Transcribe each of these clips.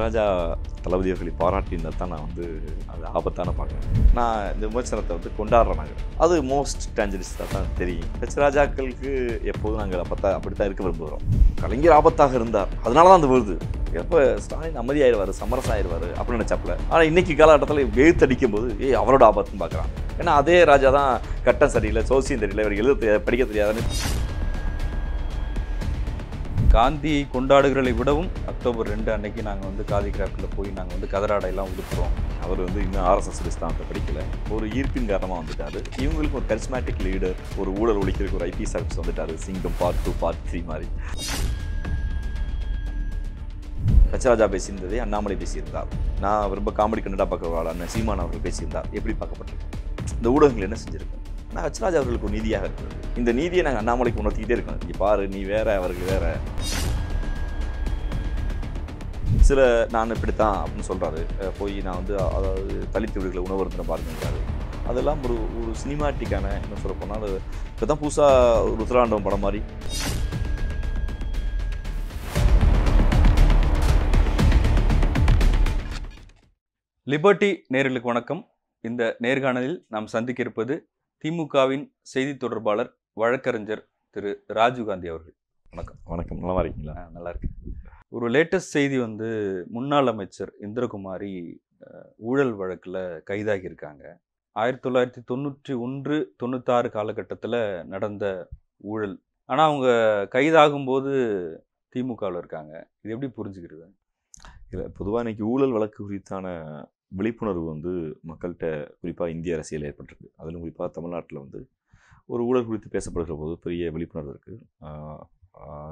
ராஜா தளபதி அவர்களை பாராட்டினதை தான் நான் வந்து அது ஆபத்தான பார்க்குறேன் நான் இந்த விமர்சனத்தை வந்து கொண்டாடுறேன் நாங்கள் அது மோஸ்ட் டேஞ்சரிஸ்டாக தான் தெரியும் சிராஜாக்களுக்கு எப்போதும் நாங்கள் அப்பத்தா அப்படித்தான் இருக்க விரும்புகிறோம் கலைஞர் ஆபத்தாக இருந்தார் அதனால தான் அது வருது எப்போ ஸ்டாலின் அமைதியாயிருவார் சமரசம் ஆயிடுவார் அப்படின்னு நினச்சாப்புல ஆனால் இன்னைக்கு காலகட்டத்தில் வெகுத்தடிக்கும் போது ஏய் அவரோட ஆபத்துன்னு பார்க்குறான் ஏன்னா அதே ராஜா தான் கட்டம் சரியில்லை சோசியம் தெரியல இவர் எழுத படிக்க தெரியாதுன்னு காந்தி கொண்டாடுகளை விடவும் அக்டோபர் ரெண்டு அன்னைக்கு நாங்கள் வந்து காதி கிராஃப்டில் போய் நாங்கள் வந்து கதராடையெல்லாம் உடுத்துறோம் அவர் வந்து இன்னும் ஆர்எஸ்எஸ் இஸ்லாமத்தை படிக்கல ஒரு ஈர்ப்பின் காரணமாக வந்துட்டார் இவங்களுக்கு ஒரு கரிஸ்மேட்டிக் லீடர் ஒரு ஊழல் ஒழிக்கிறதுக்கு ஒரு ஐபிஎஸ் ஆஃபீஸ் வந்துட்டார் சிங்கம் பார்ட் டூ பார்ட் த்ரீ மாதிரி ரச்சராஜா பேசியிருந்ததே அண்ணாமலை பேசியிருந்தார் நான் ரொம்ப காமெடி கண்டடா பார்க்குற ஆளான சீமான் அவர்கள் பேசியிருந்தார் எப்படி பார்க்கப்பட்டிருக்கு இந்த ஊடகங்கள் என்ன செஞ்சிருக்கு நான் ஹச்ராஜ் அவர்களுக்கு ஒரு நீதியாக இருக்கிறது இந்த நீதியை நாங்கள் அண்ணாமலைக்கு உணர்த்திக்கிட்டே இருக்கோம் நீ பாரு நீ வேற அவருக்கு வேற சில நான் இப்படித்தான் அப்படின்னு சொல்கிறாரு போய் நான் வந்து அதாவது தலித்து வீடுகளை உணவு இருந்துன பாருங்கிறாரு அதெல்லாம் ஒரு ஒரு சினிமாட்டிக்கான என்ன சொல்ல போனால் இப்போ தான் புதுசாக ருத்ராண்டம் படம் மாதிரி லிபர்ட்டி நேர்களுக்கு வணக்கம் இந்த நேர்காணலில் நாம் சந்திக்க இருப்பது திமுகவின் செய்தி தொடர்பாளர் வழக்கறிஞர் திரு ராஜீவ்காந்தி அவர்கள் வணக்கம் வணக்கம் நல்லா இருக்கீங்களா நல்லா இருக்கு ஒரு லேட்டஸ்ட் செய்தி வந்து முன்னாள் அமைச்சர் இந்திரகுமாரி ஊழல் வழக்கில் கைதாகியிருக்காங்க ஆயிரத்தி தொள்ளாயிரத்தி தொண்ணூற்றி ஒன்று தொண்ணூத்தாறு காலகட்டத்தில் நடந்த ஊழல் ஆனால் அவங்க கைதாகும்போது திமுகவில் இருக்காங்க இது எப்படி புரிஞ்சுக்கிறது இல்லை பொதுவாக இன்றைக்கி ஊழல் வழக்கு குறித்தான விழிப்புணர்வு வந்து மக்கள்கிட்ட குறிப்பாக இந்திய அரசியல் ஏற்பட்டிருக்கு அதிலும் குறிப்பாக தமிழ்நாட்டில் வந்து ஒரு ஊழல் குறித்து பேசப்படுகிற போது பெரிய விழிப்புணர்வு இருக்குது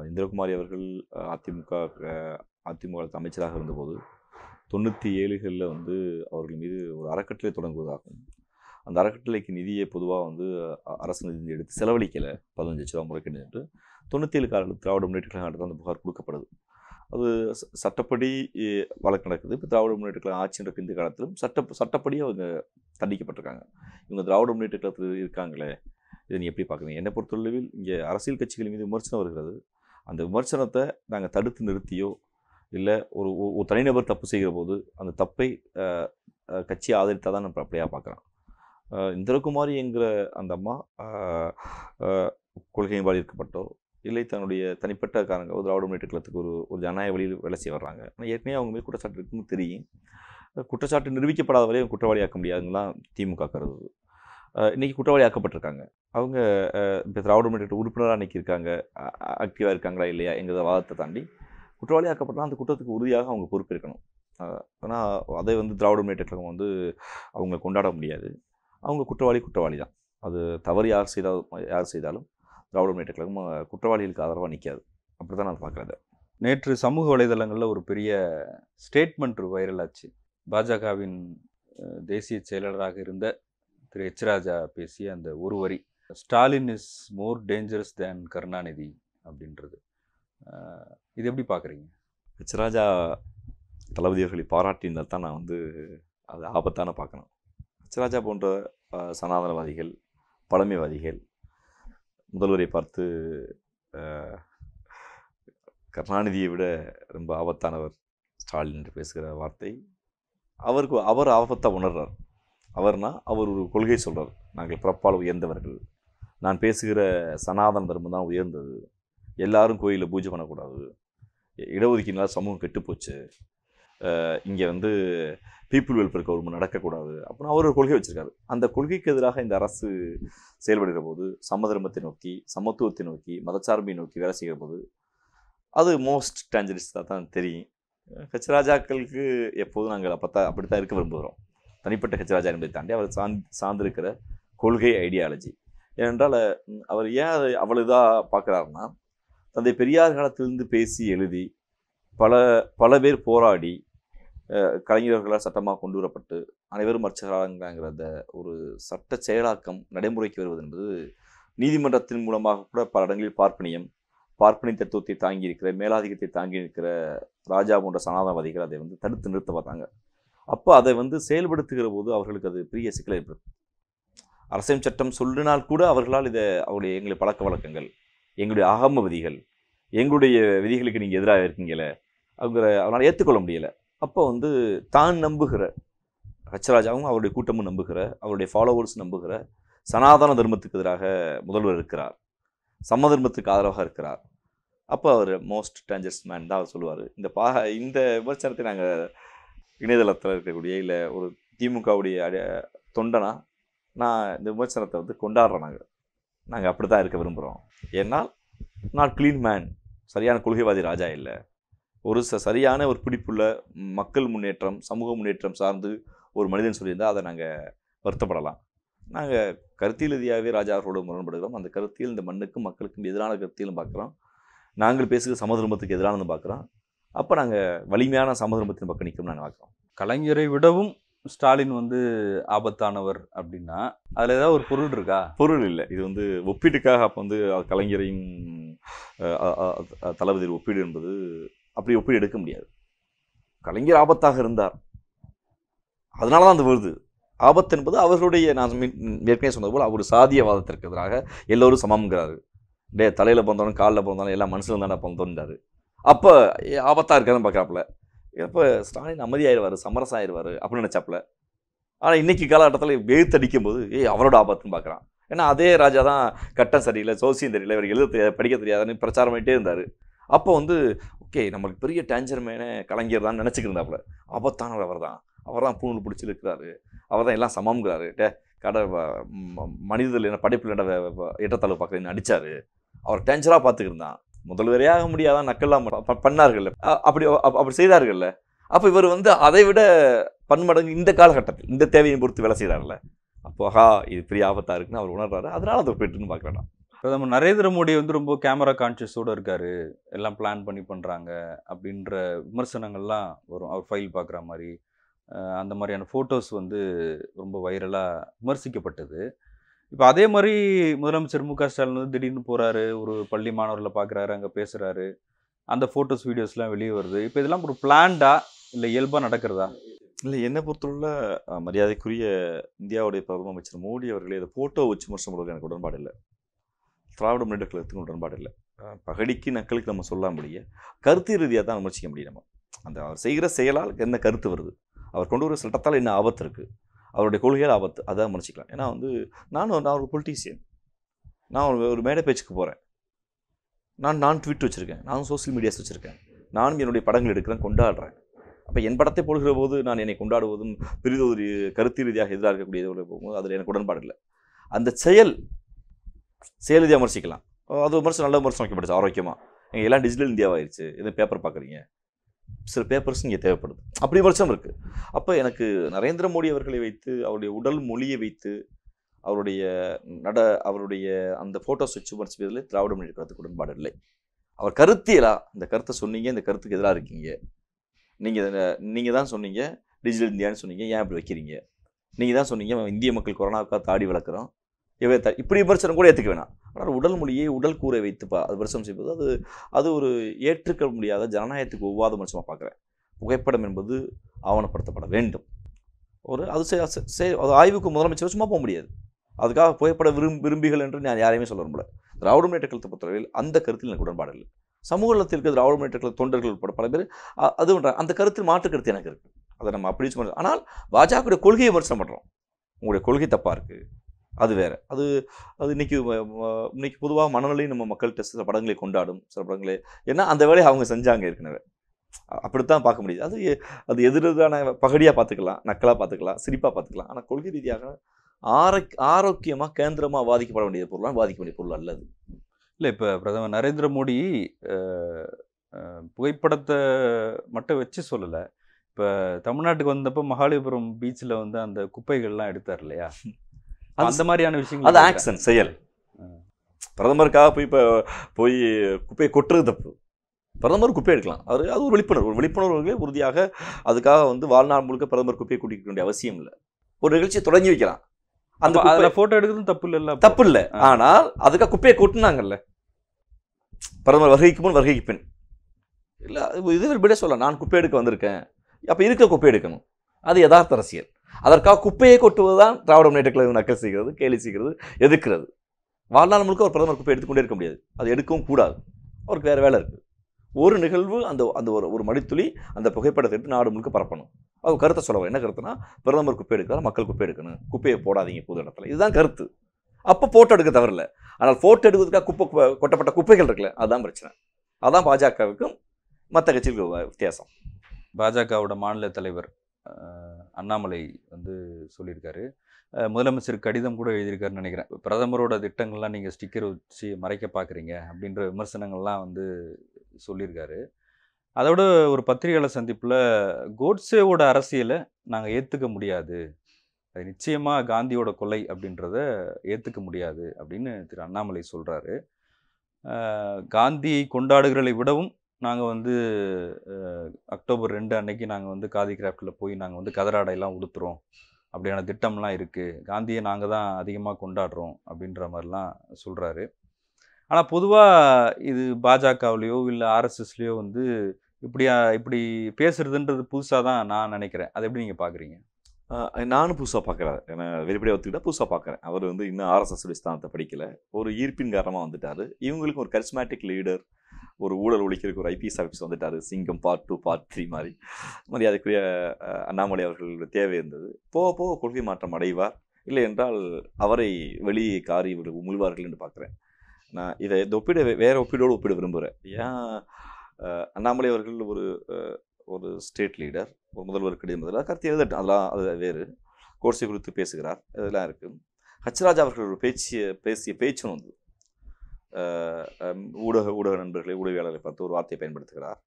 இந்திரகுமாரி அவர்கள் அதிமுக அதிமுக அமைச்சராக இருந்தபோது தொண்ணூற்றி ஏழுகளில் வந்து அவர்கள் மீது ஒரு அறக்கட்டளை தொடங்குவதாகும் அந்த அறக்கட்டளைக்கு நிதியை பொதுவாக வந்து அரசு நிதி எடுத்து செலவழிக்கலை பதினஞ்சு லட்சம் ரூபா முறைக்கணும் என்று தொண்ணூற்றி ஏழு காலத்தில் திராவிட முன்னேற்ற கழகம் அந்த புகார் கொடுக்கப்படுது அது சட்டப்படி வழக்கு நடக்குது இப்போ திராவிட முன்னேற்ற கழகம் ஆட்சி நடக்கும் இந்த காலத்திலும் சட்ட சட்டப்படி அவங்க தண்டிக்கப்பட்டிருக்காங்க இவங்க திராவிட முன்னேற்ற கழகத்தில் இருக்காங்களே இதை நீங்கள் எப்படி பார்க்குறீங்க என்னை பொறுத்தளவில் இங்கே அரசியல் கட்சிகள் மீது விமர்சனம் வருகிறது அந்த விமர்சனத்தை நாங்கள் தடுத்து நிறுத்தியோ இல்லை ஒரு ஒரு தனிநபர் தப்பு செய்கிற போது அந்த தப்பை கட்சி ஆதரித்தால் தான் நம்ம அப்படியாக பார்க்குறோம் இந்திரகுமாரி என்கிற அந்த அம்மா கொள்கையின் பாடி இல்லை தன்னுடைய தனிப்பட்ட காரங்க ஒரு திராவிட முன்னேற்ற கழகத்துக்கு ஒரு ஒரு ஜனநாயக வழியில் வேலை செய்ய வர்றாங்க ஆனால் ஏற்கனவே அவங்க மேல் குற்றச்சாட்டு இருக்குன்னு தெரியும் குற்றச்சாட்டு நிரூபிக்கப்படாத வரையும் குற்றவாளியாக்க முடியாதுங்களாம் திமுக கருது இன்றைக்கி குற்றவாளி ஆக்கப்பட்டிருக்காங்க அவங்க இப்போ திராவிட முன்னேற்ற உறுப்பினராக அன்றைக்கி இருக்காங்க ஆக்டிவாக இருக்காங்களா இல்லையா எங்கள் வாதத்தை தாண்டி குற்றவாளி ஆக்கப்பட்டால் அந்த குற்றத்துக்கு உறுதியாக அவங்க பொறுப்பேற்கணும் ஆனால் அதை வந்து திராவிட முன்னேற்ற கழகம் வந்து அவங்க கொண்டாட முடியாது அவங்க குற்றவாளி குற்றவாளி தான் அது தவறு யார் செய்தால் யார் செய்தாலும் திராவிட முன்னேற்ற கழகம் குற்றவாளிகளுக்கு ஆதரவாக நிற்காது அப்படி தான் நான் பார்க்குறது நேற்று சமூக வலைதளங்களில் ஒரு பெரிய ஸ்டேட்மெண்ட் வைரல் ஆச்சு பாஜகவின் தேசிய செயலாளராக இருந்த திரு எச் ராஜா பேசிய அந்த ஒரு வரி Stalin is more dangerous than Karunanidhi அப்படின்றது இது எப்படி பார்க்குறீங்க எச் ராஜா தளபதி அவர்களை பாராட்டினதை தான் நான் வந்து அது ஆபத்தான பார்க்கணும் எச் ராஜா போன்ற சனாதனவாதிகள் பழமைவாதிகள் முதல்வரை பார்த்து கருணாநிதியை விட ரொம்ப ஆபத்தானவர் ஸ்டாலின் என்று பேசுகிற வார்த்தை அவருக்கு அவர் ஆபத்தை உணர்றார் அவர்னா அவர் ஒரு கொள்கை சொல்கிறார் நாங்கள் பிறப்பால் உயர்ந்தவர்கள் நான் பேசுகிற சனாதன தர்மம் தான் உயர்ந்தது எல்லாரும் கோயிலில் பூஜை பண்ணக்கூடாது இடஒதுக்கீனால் சமூகம் கெட்டுப்போச்சு இங்கே வந்து பீப்புள் வெல்ஃபேர் கவர்மெண்ட் நடக்கக்கூடாது அப்படின்னு அவர் ஒரு கொள்கை வச்சுருக்காரு அந்த கொள்கைக்கு எதிராக இந்த அரசு செயல்படுகிற போது சமதர்மத்தை நோக்கி சமத்துவத்தை நோக்கி மதச்சார்பை நோக்கி வேலை செய்கிற போது அது மோஸ்ட் டேஞ்சரிஸ்டாக தான் தெரியும் ஹெச் ராஜாக்களுக்கு எப்போதும் நாங்கள் அப்போ அப்படித்தான் இருக்க விரும்புகிறோம் தனிப்பட்ட ஹெச் ராஜா என்பதை தாண்டி அவர் சார்ந் சார்ந்திருக்கிற கொள்கை ஐடியாலஜி ஏனென்றால் அவர் ஏன் அதை அவ்வளோ இதாக பார்க்குறாருன்னா தந்தை பெரியார் காலத்திலிருந்து பேசி எழுதி பல பல பேர் போராடி கலைஞர்களால் சட்டமாக கொண்டு வரப்பட்டு அனைவரும் அர்ச்சகராங்கிறத ஒரு சட்ட செயலாக்கம் நடைமுறைக்கு வருவது என்பது நீதிமன்றத்தின் மூலமாக கூட பல இடங்களில் பார்ப்பனியம் பார்ப்பனி தத்துவத்தை தாங்கி இருக்கிற மேலாதிக்கத்தை தாங்கி இருக்கிற ராஜா போன்ற சனாதனவாதிகள் அதை வந்து தடுத்து நிறுத்த பார்த்தாங்க அப்போ அதை வந்து செயல்படுத்துகிற போது அவர்களுக்கு அது பெரிய சிக்கலை ஏற்படுது அரசியல் சட்டம் சொல்லினால் கூட அவர்களால் இதை அவருடைய எங்களுடைய பழக்க வழக்கங்கள் எங்களுடைய அகம விதிகள் எங்களுடைய விதிகளுக்கு நீங்கள் எதிராக இருக்கீங்களே அவங்கள அவனால் ஏற்றுக்கொள்ள முடியலை அப்போ வந்து தான் நம்புகிற ஹச்சராஜாவும் அவருடைய கூட்டமும் நம்புகிற அவருடைய ஃபாலோவர்ஸ் நம்புகிற சனாதன தர்மத்துக்கு எதிராக முதல்வர் இருக்கிறார் சம தர்மத்துக்கு ஆதரவாக இருக்கிறார் அப்போ அவர் மோஸ்ட் டேஞ்சர்ஸ் மேன் தான் அவர் சொல்லுவார் இந்த பா இந்த விமர்சனத்தை நாங்கள் இணையதளத்தில் இருக்கக்கூடிய இல்லை ஒரு திமுகவுடைய தொண்டனா நான் இந்த விமர்சனத்தை வந்து கொண்டாடுறோம் நாங்கள் நாங்கள் அப்படி தான் இருக்க விரும்புகிறோம் ஏன்னால் நான் க்ளீன் மேன் சரியான கொள்கைவாதி ராஜா இல்லை ஒரு ச சரியான ஒரு பிடிப்புள்ள மக்கள் முன்னேற்றம் சமூக முன்னேற்றம் சார்ந்து ஒரு மனிதன் சொல்லியிருந்தால் அதை நாங்கள் வருத்தப்படலாம் நாங்கள் கருத்தியல் ரீதியாகவே ராஜா அவர்களோடு முரண்படுகிறோம் அந்த கருத்தியல் இந்த மண்ணுக்கும் மக்களுக்கும் எதிரான கருத்தியலும் பார்க்குறோம் நாங்கள் பேசுகிற சமதர்மத்துக்கு எதிரானது பார்க்குறோம் அப்போ நாங்கள் வலிமையான சமதர்மத்தின் பக்கம் நிற்கும் நாங்கள் பார்க்குறோம் கலைஞரை விடவும் ஸ்டாலின் வந்து ஆபத்தானவர் அப்படின்னா அதில் ஏதாவது ஒரு பொருள் இருக்கா பொருள் இல்லை இது வந்து ஒப்பீட்டுக்காக அப்போ வந்து கலைஞரையும் தளபதி ஒப்பீடு என்பது அப்படி ஒப்பி எடுக்க முடியாது கலைஞர் ஆபத்தாக இருந்தார் அதனால தான் அது வருது ஆபத்து என்பது அவர்களுடைய நான் ஏற்கனவே சொன்னது போல் அவர் சாதியவாதத்திற்கு எதிராக எல்லோரும் சமம்ங்கிறாரு டே தலையில் பிறந்தவனும் காலில் பிறந்தவனும் எல்லாம் மனசில் இருந்தாலும் பிறந்தோன்றாரு அப்போ ஆபத்தாக இருக்கிறதுன்னு பார்க்குறாப்புல இப்போ ஸ்டாலின் அமைதியாயிருவார் சமரசம் ஆயிடுவார் அப்படின்னு நினச்சாப்புல ஆனால் இன்றைக்கி காலகட்டத்தில் வெறுத்தடிக்கும் போது ஏய் அவரோட ஆபத்துன்னு பார்க்குறான் ஏன்னா அதே ராஜா தான் கட்டம் சரியில்லை சோசியம் தெரியல இவர் எழுத தெரியாது படிக்க தெரியாதுன்னு பிரச்சாரம் பண்ணிகிட்டே இருந்தார் அப்போ வந்து ஓகே நம்மளுக்கு பெரிய டேஞ்சர்மேன கலைஞர் தான் நினச்சிக்கிருந்தாப்புல ஆபத்தானவர் அவர் தான் அவர் தான் பூணூல் பிடிச்சிருக்கிறாரு அவர் தான் எல்லாம் சமம்ங்கிறாரு டே கடை மனிதர்கள் என்ன படிப்பில் ஏற்றத்தாழ்வு பார்க்குறேன்னு அடித்தார் அவர் டேஞ்சராக பார்த்துக்கிருந்தான் முதல்வரையாக முடியாதான் நக்கல்லாம் பண்ணார்கள் அப்படி அப்படி செய்தார்கள்ல அப்போ இவர் வந்து அதை விட பன்மடங்கு இந்த காலகட்டத்தில் இந்த தேவையை பொறுத்து வேலை செய்கிறார்ல அப்போ ஹா இது பெரிய ஆபத்தாக இருக்குன்னு அவர் உணர்றாரு அதனால் அதை போயிட்டுன்னு வேண்டாம் பிரதமர் நரேந்திர மோடி வந்து ரொம்ப கேமரா கான்சியஸோடு இருக்காரு எல்லாம் பிளான் பண்ணி பண்ணுறாங்க அப்படின்ற விமர்சனங்கள்லாம் வரும் அவர் ஃபைல் பார்க்குற மாதிரி அந்த மாதிரியான ஃபோட்டோஸ் வந்து ரொம்ப வைரலாக விமர்சிக்கப்பட்டது இப்போ அதே மாதிரி முதலமைச்சர் மு க ஸ்டாலின் வந்து திடீர்னு போகிறாரு ஒரு பள்ளி மாணவர்களை பார்க்குறாரு அங்கே பேசுகிறாரு அந்த ஃபோட்டோஸ் வீடியோஸ்லாம் வெளியே வருது இப்போ இதெல்லாம் ஒரு பிளான்டா இல்லை இயல்பாக நடக்கிறதா இல்லை என்னை பொறுத்தவரை மரியாதைக்குரிய இந்தியாவுடைய பிரதம அமைச்சர் மோடி அவர்களே இதை ஃபோட்டோ வச்சு விமர்சனம் எனக்கு உடன்பாடு இல்லை திராவிட முன்னேற்ற கழகத்துக்கு உடன்பாடு இல்லை பகடிக்கு நக்களுக்கு நம்ம சொல்ல முடிய கருத்து ரீதியாக தான் விமர்சிக்க முடியும் நம்ம அந்த அவர் செய்கிற செயலால் என்ன கருத்து வருது அவர் கொண்டு வர சட்டத்தால் என்ன ஆபத்து இருக்குது அவருடைய கொள்கையால் ஆபத்து அதை விமர்சிக்கலாம் ஏன்னா வந்து நானும் நான் ஒரு பொலிட்டீசியன் நான் ஒரு ஒரு மேடை பேச்சுக்கு போகிறேன் நான் நான் ட்விட் வச்சுருக்கேன் நானும் சோசியல் மீடியாஸ் வச்சுருக்கேன் நானும் என்னுடைய படங்கள் எடுக்கிறேன் கொண்டாடுறேன் அப்போ என் படத்தை போடுகிற போது நான் என்னை கொண்டாடுவதும் பெரிதொரு கருத்து ரீதியாக எதிராக போகும்போது அதில் எனக்கு உடன்பாடு இல்லை அந்த செயல் சேலுதி விமர்சிக்கலாம் அது விமர்சனம் நல்ல விமர்சனம் வைக்கப்படுச்சு ஆரோக்கியமாக எங்கள் எல்லாம் டிஜிட்டல் இந்தியாவாயிருச்சு எதுவும் பேப்பர் பார்க்குறீங்க சில பேப்பர்ஸ் இங்கே தேவைப்படுது அப்படி விமர்சனம் இருக்குது அப்போ எனக்கு நரேந்திர மோடி அவர்களை வைத்து அவருடைய உடல் மொழியை வைத்து அவருடைய நட அவருடைய அந்த ஃபோட்டோஸ் வச்சு விமர்சிப்பதில் திராவிட மொழி கருத்துக்கு உடன்பாடு இல்லை அவர் கருத்தியலா இந்த கருத்தை சொன்னீங்க இந்த கருத்துக்கு எதிராக இருக்கீங்க நீங்கள் நீங்கள் தான் சொன்னீங்க டிஜிட்டல் இந்தியான்னு சொன்னீங்க ஏன் அப்படி வைக்கிறீங்க நீங்கள் தான் சொன்னீங்க இந்திய மக்கள் கொரோனாவுக்காக தாடி வளர்க்குறோம் இப்படி விமர்சனம் கூட ஏற்றுக்க வேணாம் ஆனால் உடல் மொழியை உடல் கூரை வைத்துப்பா அது விமர்சனம் செய்வது அது அது ஒரு ஏற்றுக்க முடியாத ஜனநாயகத்துக்கு ஒவ்வாத விமர்சனமாக பார்க்குறேன் புகைப்படம் என்பது ஆவணப்படுத்தப்பட வேண்டும் ஒரு அது அது ஆய்வுக்கு முதலமைச்சர் சும்மா போக முடியாது அதுக்காக புகைப்பட விரும் விரும்பிகள் என்று நான் யாரையுமே சொல்ல முடியல திராவிட முன்னேற்ற கழகத்தை பொறுத்தவரையில் அந்த கருத்தில் எனக்கு உடன்பாடு இல்லை சமூக நலத்திற்கு இருக்கிற திராவிட முன்னேற்ற கழக தொண்டர்கள் உட்பட பல பேர் அது அந்த கருத்தில் மாற்று கருத்து எனக்கு இருக்குது அதை நம்ம அப்படி சொல்ல ஆனால் பாஜகவுடைய கொள்கையை விமர்சனம் பண்ணுறோம் உங்களுடைய கொள்கை தப்பாக இருக்குது அது வேறு அது அது இன்றைக்கி இன்றைக்கி பொதுவாக மனநிலையும் நம்ம மக்கள்கிட்ட சில படங்களை கொண்டாடும் சில படங்களை ஏன்னா அந்த வேலையை அவங்க செஞ்சாங்க ஏற்கனவே அப்படித்தான் பார்க்க முடியுது அது அது எதிரான பகடியாக பார்த்துக்கலாம் நக்கலாக பார்த்துக்கலாம் சிரிப்பாக பார்த்துக்கலாம் ஆனால் கொள்கை ரீதியாக ஆரோ ஆரோக்கியமாக கேந்திரமாக பாதிக்கப்பட வேண்டிய பொருளாக பாதிக்க வேண்டிய பொருள் அல்லது இல்லை இப்போ பிரதமர் நரேந்திர மோடி புகைப்படத்தை மட்டும் வச்சு சொல்லலை இப்போ தமிழ்நாட்டுக்கு வந்தப்போ மகாலிபுரம் பீச்சில் வந்து அந்த குப்பைகள்லாம் எடுத்தார் இல்லையா அந்த மாதிரியான விஷயங்கள் அது ஆக்ஷன் செயல் பிரதமருக்காக போய் இப்போ போய் குப்பையை கொட்டுறது தப்பு பிரதமர் குப்பை எடுக்கலாம் அவர் அது ஒரு விழிப்புணர்வு ஒரு விழிப்புணர்வுகளே உறுதியாக அதுக்காக வந்து வாழ்நாள் முழுக்க பிரதமர் குப்பையை கூட்டிக்க வேண்டிய அவசியம் இல்லை ஒரு நிகழ்ச்சியை தொடங்கி வைக்கலாம் அந்த போட்டோ எடுக்கிறது எடுக்கிறதும் தப்பு இல்லை தப்பு இல்லை ஆனால் அதுக்காக குப்பையை கொட்டுனாங்கல்ல பிரதமர் வருகைக்கு முன் வருகைக்கு பெண் இல்லை இது விட சொல்லலாம் நான் குப்பை எடுக்க வந்திருக்கேன் அப்போ இருக்க குப்பை எடுக்கணும் அது யதார்த்த அரசியல் அதற்காக குப்பையை கொட்டுவது தான் திராவிட முன்னேற்ற கழகம் நக்கல் செய்கிறது கேலி செய்கிறது எதிர்க்கிறது வாழ்நாள் முழுக்க ஒரு பிரதமர் குப்பை எடுத்துக்கொண்டே இருக்க முடியாது அது எடுக்கவும் கூடாது அவருக்கு வேறு வேலை இருக்குது ஒரு நிகழ்வு அந்த அந்த ஒரு ஒரு மடித்துளி அந்த புகைப்படத்தை எடுத்து நாடு முழுக்க பரப்பணும் அது கருத்தை சொல்லவும் என்ன கருத்துனா பிரதமர் குப்பை எடுக்கிறார் மக்கள் குப்பை எடுக்கணும் குப்பையை போடாதீங்க பொது இடத்துல இதுதான் கருத்து அப்போ ஃபோட்டோ எடுக்க தவறில்லை ஆனால் ஃபோட்டோ எடுக்கிறதுக்காக குப்பை கொட்டப்பட்ட குப்பைகள் இருக்குல்ல அதுதான் பிரச்சனை அதுதான் பாஜகவுக்கும் மற்ற கட்சிகளுக்கு வித்தியாசம் பாஜகவோட மாநில தலைவர் அண்ணாமலை வந்து சொல்லியிருக்காரு முதலமைச்சர் கடிதம் கூட எழுதியிருக்காருன்னு நினைக்கிறேன் பிரதமரோட திட்டங்கள்லாம் நீங்கள் ஸ்டிக்கர் வச்சு மறைக்க பார்க்குறீங்க அப்படின்ற விமர்சனங்கள்லாம் வந்து சொல்லியிருக்காரு அதோட ஒரு பத்திரிகையாளர் சந்திப்பில் கோட்ஸேவோட அரசியலை நாங்கள் ஏற்றுக்க முடியாது அது நிச்சயமாக காந்தியோட கொலை அப்படின்றத ஏற்றுக்க முடியாது அப்படின்னு திரு அண்ணாமலை சொல்கிறாரு காந்தியை கொண்டாடுகளை விடவும் நாங்கள் வந்து அக்டோபர் ரெண்டு அன்னைக்கு நாங்கள் வந்து காதி கிராஃப்டில் போய் நாங்கள் வந்து கதராடையெல்லாம் உடுத்துறோம் அப்படியான திட்டம்லாம் இருக்குது காந்தியை நாங்கள் தான் அதிகமாக கொண்டாடுறோம் அப்படின்ற மாதிரிலாம் சொல்கிறாரு ஆனால் பொதுவாக இது பாஜகவுலேயோ இல்லை ஆர்எஸ்எஸ்லேயோ வந்து இப்படியா இப்படி பேசுகிறதுன்றது புதுசாக தான் நான் நினைக்கிறேன் அதை எப்படி நீங்கள் பார்க்குறீங்க நானும் புதுசாக பார்க்குறாரு ஏன்னா வெளிப்படையாக ஒத்துக்கிட்டால் புதுசாக பார்க்குறேன் அவர் வந்து இன்னும் ஆர்எஸ்எஸ் ஸ்தானத்தை படிக்கலை ஒரு ஈர்ப்பின் காரணமாக வந்துட்டார் இவங்களுக்கு ஒரு கரிஸ்மேட்டிக் லீடர் ஒரு ஊழல் ஒழிக்கிறதுக்கு ஒரு ஐபிஎஸ் ஆஃபீஸ் வந்துட்டார் சிங்கம் பார்ட் டூ பார்ட் த்ரீ மாதிரி மரியாதைக்குரிய அண்ணாமலை அவர்களுடைய தேவை இருந்தது போக போக கொள்கை மாற்றம் அடைவார் இல்லை என்றால் அவரை வெளியே காரி உமிழ்வார்கள் என்று பார்க்குறேன் நான் இதை இந்த ஒப்பிட வேறு ஒப்பீடோடு ஒப்பிட விரும்புகிறேன் ஏன் அண்ணாமலை அவர்கள் ஒரு ஒரு ஸ்டேட் லீடர் ஒரு முதல்வருக்கு முதல்வர் கருத்து எழுதட்டும் அதெல்லாம் அது வேறு கோட்ஸை குறித்து பேசுகிறார் இதெல்லாம் இருக்குது ஹச்ராஜா அவர்கள் ஒரு பேச்சியை பேசிய பேச்சும் வந்து ஊடக ஊடக நண்பர்களை ஊடகவியாளர்களை பார்த்து ஒரு வார்த்தையை பயன்படுத்துகிறார்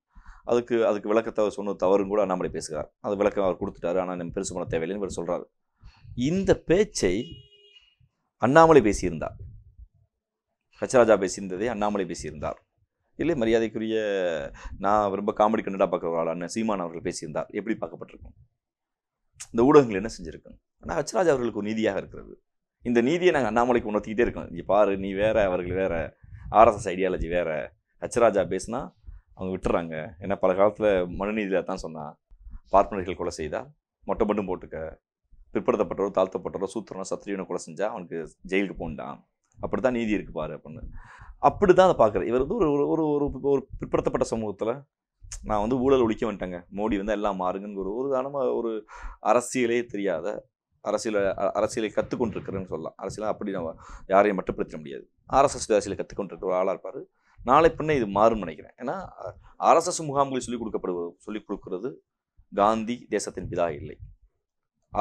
அதுக்கு அதுக்கு விளக்கத்தை அவர் சொன்ன தவறும் கூட அண்ணாமலை பேசுகிறார் அது விளக்கம் அவர் கொடுத்துட்டாரு ஆனால் நம்ம பெருசு பண்ண தேவையில்லைன்னு இவர் சொல்கிறார் இந்த பேச்சை அண்ணாமலை பேசியிருந்தார் ஹச்ராஜா பேசியிருந்ததை அண்ணாமலை பேசியிருந்தார் இல்லை மரியாதைக்குரிய நான் ரொம்ப காமெடி கண்டடா பார்க்குற ஒரு ஆளான சீமான் அவர்கள் பேசியிருந்தார் எப்படி பார்க்கப்பட்டிருக்கும் இந்த ஊடகங்கள் என்ன செஞ்சுருக்குங்க ஆனால் அச்சராஜ் அவர்களுக்கு ஒரு நீதியாக இருக்கிறது இந்த நீதியை நாங்கள் அண்ணாமலைக்கு உணர்த்திக்கிட்டே இருக்கோம் இங்கே பாரு நீ வேற அவர்கள் வேற ஆர்எஸ்எஸ் ஐடியாலஜி வேற அச்சராஜா பேசுனா அவங்க விட்டுறாங்க ஏன்னா பல காலத்தில் மனுநீதியில் தான் சொன்னான் பார்ப்பனர்கள் கொலை செய்தால் மொட்டை மட்டும் போட்டுக்க பிற்படுத்தப்பட்டவரோ தாழ்த்தப்பட்டவரோ சூத்திரனோ சத்திரியனோ கொலை செஞ்சால் அவனுக்கு ஜெயிலுக்கு போண்டான் அப்படி தான் நீதி இருக்கு பாரு அப்படின்னு அப்படி தான் அதை பார்க்குறேன் இவர் வந்து ஒரு ஒரு ஒரு ஒரு பிற்படுத்தப்பட்ட சமூகத்தில் நான் வந்து ஊழல் ஒழிக்க வந்துட்டேங்க மோடி வந்து எல்லாம் மாறுங்கன்னு ஒரு ஒரு தானமாக ஒரு அரசியலே தெரியாத அரசியல் அரசியலை கற்றுக்கொண்டிருக்கிறேன்னு சொல்லலாம் அரசியலாக அப்படி நம்ம யாரையும் மட்டுப்படுத்த முடியாது ஆர்எஸ்எஸ் அரசியலை கற்றுக்கொண்டிருக்க ஒரு ஆளாக இருப்பார் நாளை பின்னே இது மாறும்னு நினைக்கிறேன் ஏன்னா ஆர்எஸ்எஸ் முகாம்களில் சொல்லிக் கொடுக்கப்படுவது சொல்லிக் கொடுக்கிறது காந்தி தேசத்தின் பிதா இல்லை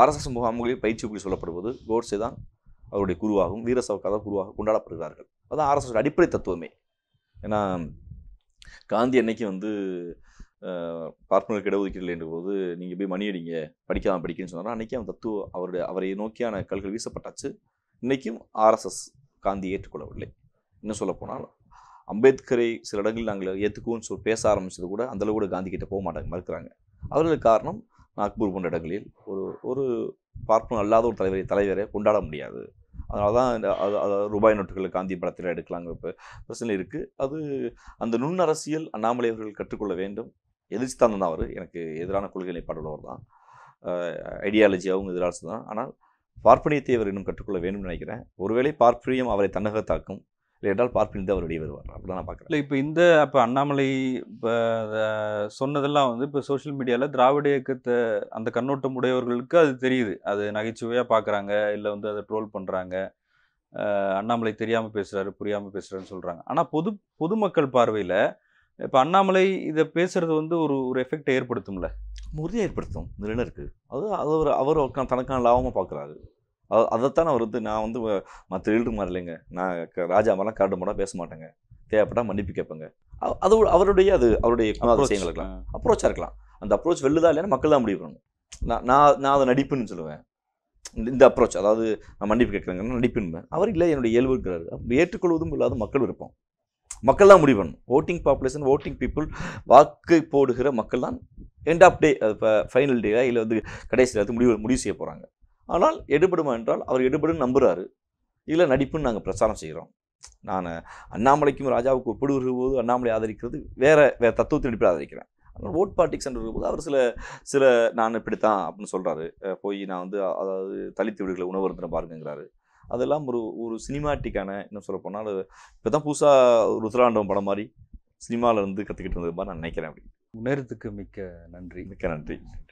ஆர்எஸ்எஸ் முகாம்களில் பயிற்சி சொல்லப்படுவது கோட்ஸே தான் அவருடைய குருவாகவும் வீரசவக்காக குருவாக கொண்டாடப்படுகிறார்கள் அதுதான் ஆர்எஸ்எஸ் அடிப்படை தத்துவமே ஏன்னா காந்தி அன்னைக்கு வந்து பார்ப்பனருக்கு இடஒதுக்கீடு என்ற போது நீங்கள் போய் மணி அடிங்க படிக்காமல் படிக்கணும்னு சொன்னார் அன்றைக்கி அவன் தத்துவம் அவருடைய அவரை நோக்கியான கல்கள் வீசப்பட்டாச்சு இன்றைக்கும் ஆர்எஸ்எஸ் காந்தி ஏற்றுக்கொள்ளவில்லை இன்னும் சொல்லப்போனால் அம்பேத்கரை சில இடங்களில் நாங்கள் ஏற்றுக்குவோம்னு சொல்லி பேச ஆரம்பித்தது கூட அந்தளவு கூட காந்தி கிட்டே போக மாட்டாங்க மறுக்கிறாங்க அவர்களுக்கு காரணம் நாக்பூர் போன்ற இடங்களில் ஒரு ஒரு பார்ப்பனர் அல்லாத ஒரு தலைவரை தலைவரை கொண்டாட முடியாது அதனால தான் அது ரூபாய் நோட்டுகளை காந்தி படத்தில் எடுக்கலாங்கிற பிரச்சனை இருக்குது அது அந்த நுண் அரசியல் அண்ணாமலை அவர்கள் கற்றுக்கொள்ள வேண்டும் எதிர்த்து தான் அவர் எனக்கு எதிரான கொள்கை நிலைப்பாடுள்ளவர் தான் ஐடியாலஜி அவங்க எதிராக தான் ஆனால் பார்ப்பனியத்தை அவர் இன்னும் கற்றுக்கொள்ள வேண்டும் நினைக்கிறேன் ஒருவேளை பார்ப்பனியம் அவரை தன்னகத்தாக்கும் இல்லை என்றால் பார்ப்பில் தான் அவர் வெளியே வருவார் அப்படி நான் பார்க்குறேன் இல்லை இப்போ இந்த இப்போ அண்ணாமலை இப்போ சொன்னதெல்லாம் வந்து இப்போ சோஷியல் மீடியாவில் திராவிட இயக்கத்தை அந்த கண்ணோட்டம் உடையவர்களுக்கு அது தெரியுது அது நகைச்சுவையாக பார்க்குறாங்க இல்லை வந்து அதை ட்ரோல் பண்ணுறாங்க அண்ணாமலை தெரியாமல் பேசுகிறாரு புரியாமல் பேசுகிறாருன்னு சொல்கிறாங்க ஆனால் பொது பொதுமக்கள் பார்வையில் இப்போ அண்ணாமலை இதை பேசுகிறது வந்து ஒரு ஒரு எஃபெக்டை ஏற்படுத்தும்ல உறுதியாக ஏற்படுத்தும் நிலையில் இருக்குது அது அது ஒரு அவர் தனக்கான லாபமாக பார்க்குறாரு அதைத்தான் அவர் வந்து நான் வந்து மற்ற எழுடு மாதிரி இல்லைங்க நான் ராஜா மாதிரிலாம் கரண்டு மரம் பேச மாட்டேங்க தேவைப்பட்டால் மன்னிப்பு கேட்பேங்க அது அவருடைய அது அவருடைய விஷயங்கள் இருக்கலாம் அப்ரோச்சாக இருக்கலாம் அந்த அப்ரோச் வெல்லுதா இல்லைன்னா மக்கள் தான் முடிவு பண்ணணும் நான் நான் நான் அதை நடிப்புன்னு சொல்லுவேன் இந்த அப்ரோச் அதாவது நான் மன்னிப்பு கேட்குறேங்கன்னா நடிப்புன்னு அவர் இல்லை என்னுடைய இயல்பு இருக்கிறாரு ஏற்றுக்கொள்வதும் இல்லாத மக்கள் விருப்பம் மக்கள் தான் முடிவு பண்ணணும் ஓட்டிங் பாப்புலேஷன் ஓட்டிங் பீப்புள் வாக்கு போடுகிற மக்கள் தான் எண்ட் ஆஃப் டே இப்போ ஃபைனல் டேயாக இல்லை வந்து கடைசியில் முடிவு முடிவு செய்ய போகிறாங்க ஆனால் எடுபடுமா என்றால் அவர் எடுபடும் நம்புகிறாரு இதில் நடிப்புன்னு நாங்கள் பிரச்சாரம் செய்கிறோம் நான் அண்ணாமலைக்கும் ராஜாவுக்கு ஒப்பிடுகிற போது அண்ணாமலை ஆதரிக்கிறது வேறு வேறு தத்துவத்தின் அடிப்படையில் ஆதரிக்கிறேன் ஆனால் ஓட் பாட்டிக்ஸ் போது அவர் சில சில நான் இப்படித்தான் அப்படின்னு சொல்கிறாரு போய் நான் வந்து அதாவது தலித்து வீடுகளை உணவு இருந்தன பாருங்கிறாரு அதெல்லாம் ஒரு ஒரு சினிமாட்டிக்கான இன்னும் சொல்ல போனால் இப்போ தான் புதுசாக ருத்ராண்டவம் படம் மாதிரி சினிமாவிலேருந்து கற்றுக்கிட்டு இருந்தது மாதிரி நான் நினைக்கிறேன் அப்படி உணர்த்துக்கு மிக்க நன்றி மிக்க நன்றி